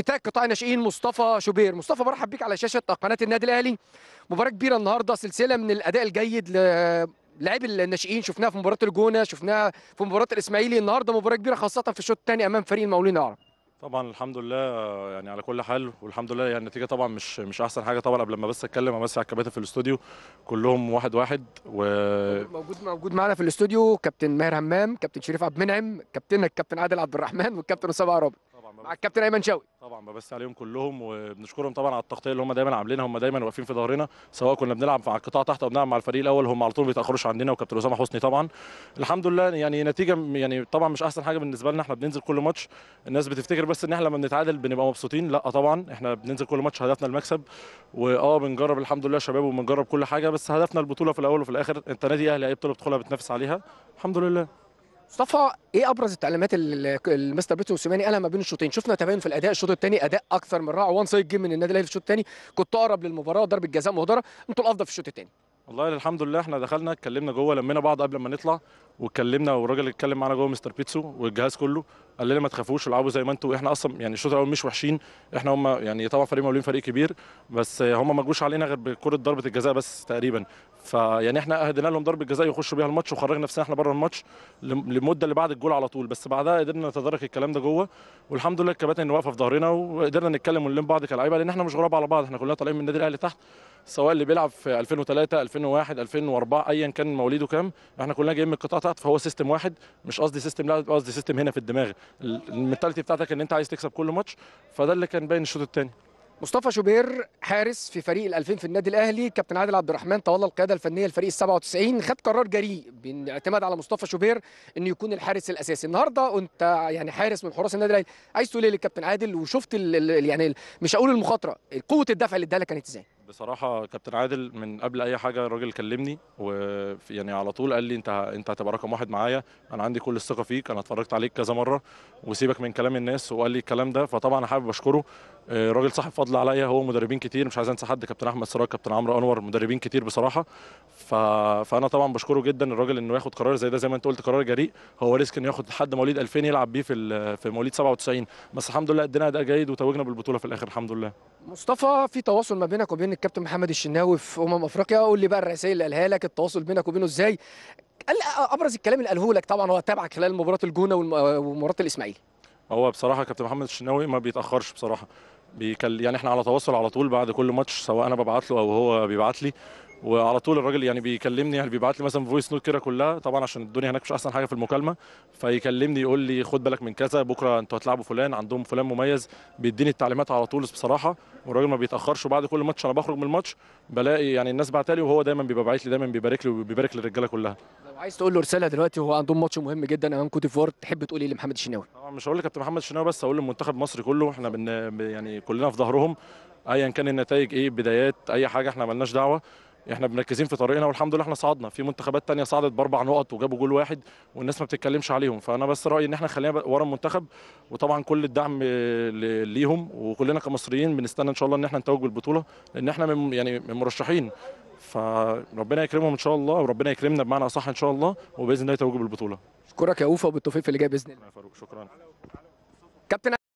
نتاج قطاع الناشئين مصطفى شوبير مصطفى برحب بيك على شاشه قناه النادي الاهلي مباراه كبيره النهارده سلسله من الاداء الجيد للاعبي الناشئين شفناها في مباراه الجونه شفناها في مباراه الاسماعيلي النهارده مباراه كبيره خاصه في الشوط الثاني امام فريق المقاولين العرب طبعا الحمد لله يعني على كل حال والحمد لله يعني النتيجه طبعا مش مش احسن حاجه طبعا قبل ما بس اتكلم امسح على الكباتن في الاستوديو كلهم واحد واحد و موجود موجود معانا في الاستوديو كابتن ماهر همام كابتن شريف عبد المنعم كابتنك الكابتن عادل عبد الرحمن والكابتن اسامه عرابي مع الكابتن ايمن شوقي طبعا ببث عليهم كلهم وبنشكرهم طبعا على التغطيه اللي هم دايما عاملينها هم دايما واقفين في ظهرنا سواء كنا بنلعب مع القطاع تحت او بنلعب مع الفريق الاول هم على طول بيتاخروش عندنا وكابتن اسامه حسني طبعا الحمد لله يعني نتيجه يعني طبعا مش احسن حاجه بالنسبه لنا احنا بننزل كل ماتش الناس بتفتكر بس ان احنا لما بنتعادل بنبقى مبسوطين لا طبعا احنا بننزل كل ماتش هدفنا المكسب واه بنجرب الحمد لله شباب وبنجرب كل حاجه بس هدفنا البطوله في الاول وفي الاخر انت نادي اهلي اي بطوله بتدخلها بتنافس عليها الحمد لله مصطفى ايه ابرز التعليمات اللي المستر بيتر سيماني قالها ما بين الشوطين شفنا تباين في الاداء الشوط الثاني اداء اكثر من رائع وان سايد جيم من النادي الاهلي في الشوط الثاني كنت اقرب للمباراه ضربه جزاء مهدره انتوا الافضل في الشوط الثاني والله الحمد لله احنا دخلنا اتكلمنا جوه لمينا بعض قبل ما نطلع واتكلمنا والراجل اللي اتكلم معانا جوه مستر بيتسو والجهاز كله قال لنا ما تخافوش العبوا زي ما انتوا احنا اصلا يعني الشوط الاول مش وحشين احنا هم يعني طبعا فريق مولين فريق كبير بس هم ما جوش علينا غير بكره ضربه الجزاء بس تقريبا فيعني احنا اهدينا لهم ضربه جزاء يخشوا بيها الماتش وخرجنا نفسنا احنا بره الماتش للمده اللي بعد الجول على طول بس بعدها قدرنا نتدارك الكلام ده جوه والحمد لله الكباتن واقفه في ظهرنا وقدرنا نتكلم ونلم بعض كلاعيبه لان احنا مش غراب على بعض احنا كلنا طالعين من النادي الاهلي تحت سواء اللي بيلعب في 2003 2001 2004 ايا كان مواليده كام احنا كلنا جايين من القطاع تحت فهو سيستم واحد مش قصدي سيستم لا قصدي سيستم هنا في الدماغ المنتاليتي بتاعتك ان انت عايز تكسب كل ماتش فده اللي كان باين الشوط الثاني مصطفى شوبير حارس في فريق ال 2000 في النادي الاهلي كابتن عادل عبد الرحمن تولى القياده الفنيه لفريق ال 97 خد قرار جريء بالاعتماد على مصطفى شوبير انه يكون الحارس الاساسي النهارده انت يعني حارس من حراس النادي الاهلي عايز تقول ايه للكابتن عادل وشفت الـ يعني مش هقول المخاطره قوه الدفع اللي ادالك كانت ازاي بصراحه كابتن عادل من قبل اي حاجه الراجل كلمني ويعني على طول قال لي انت انت هتبقى رقم واحد معايا انا عندي كل الثقه فيك انا اتفرجت عليك كذا مره وسيبك من كلام الناس وقال لي الكلام ده فطبعا انا حابب اشكره آه، راجل صاحب فضل عليا هو مدربين كتير مش عايز انسى حد كابتن احمد سراج كابتن عمرو انور مدربين كتير بصراحه ف... فانا طبعا بشكره جدا الراجل انه ياخد قرار زي ده زي ما انت قلت قرار جريء هو ريسك انه ياخد لحد مواليد 2000 يلعب بيه في في مواليد 97 بس الحمد لله ادينا اداء جيد وتوجنا بالبطوله في الاخر الحمد لله مصطفى في تواصل ما بينك وبين الكابتن محمد الشناوي في امم افريقيا قول لي بقى الرسائل اللي قالها لك التواصل بينك وبينه ازاي قال ابرز الكلام اللي قاله لك طبعا هو تابعك خلال مباراه الجونه ومباراه الاسماعيلي هو بصراحه كابتن محمد الشناوي ما بيتاخرش بصراحه بيكل يعني احنا على تواصل على طول بعد كل ماتش سواء انا ببعت له او هو بيبعت لي وعلى طول الراجل يعني بيكلمني يعني بيبعت لي مثلا فويس نوت كده كلها طبعا عشان الدنيا هناك مش احسن حاجه في المكالمه فيكلمني يقول لي خد بالك من كذا بكره انتوا هتلعبوا فلان عندهم فلان مميز بيديني التعليمات على طول بصراحه والراجل ما بيتاخرش وبعد كل ماتش انا بخرج من الماتش بلاقي يعني الناس بعتالي وهو دايما بيبقى باعت لي دايما بيبارك لي وبيبارك للرجاله كلها لو عايز تقول له رساله دلوقتي وهو عندهم ماتش مهم جدا امام كوت ديفوار تحب تقول ايه لمحمد الشناوي؟ طبعا آه، مش هقول لكابتن محمد الشناوي بس هقول للمنتخب المصري كله احنا بن يعني كلنا في ظهرهم ايا كان النتائج ايه بدايات اي حاجه احنا مالناش دعوه احنا مركزين في طريقنا والحمد لله احنا صعدنا في منتخبات تانية صعدت باربع نقط وجابوا جول واحد والناس ما بتتكلمش عليهم فانا بس رايي ان احنا خلينا ورا المنتخب وطبعا كل الدعم ليهم وكلنا كمصريين بنستنى ان شاء الله ان احنا نتوج بالبطوله لان احنا من يعني من مرشحين فربنا يكرمهم ان شاء الله وربنا يكرمنا بمعنى اصح ان شاء الله وباذن الله يتوج بالبطوله اشكرك يا اوفا وبالتوفيق في اللي جاي باذن الله شكرا كابتن